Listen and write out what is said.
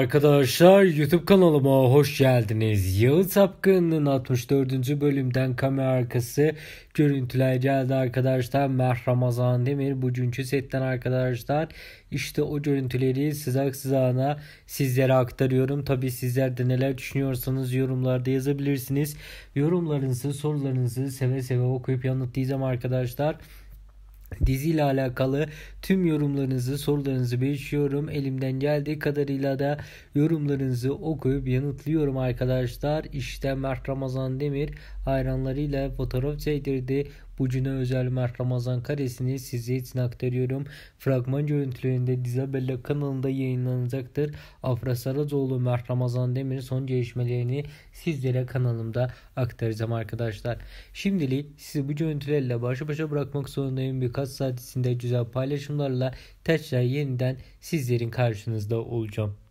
Arkadaşlar YouTube kanalıma hoş geldiniz. Yağız Sapkın'ın 64. bölümden kamera arkası görüntüler geldi arkadaşlar. Meh Ramazan Demir bugünkü setten arkadaşlar. İşte o görüntüleri sızak sızağına sizlere aktarıyorum. Tabi sizler de neler düşünüyorsanız yorumlarda yazabilirsiniz. Yorumlarınızı sorularınızı seve seve okuyup yanıtlayacağım arkadaşlar. Diziyle alakalı tüm yorumlarınızı, sorularınızı bekliyorum. Elimden geldiği kadarıyla da yorumlarınızı okuyup yanıtlıyorum arkadaşlar. İşte Mert Ramazan Demir hayranlarıyla fotoğraf çektirdi. Burcu'na özel Mert Ramazan karesini size için aktarıyorum. Fragman görüntülerinde Dizabella kanalında yayınlanacaktır. Afra Saracoğlu Mert Ramazan Demir son gelişmelerini sizlere kanalımda aktaracağım arkadaşlar. Şimdilik sizi bu görüntülerle başa başa bırakmak zorundayım. Birkaç saat içinde güzel paylaşımlarla tekrar yeniden sizlerin karşınızda olacağım.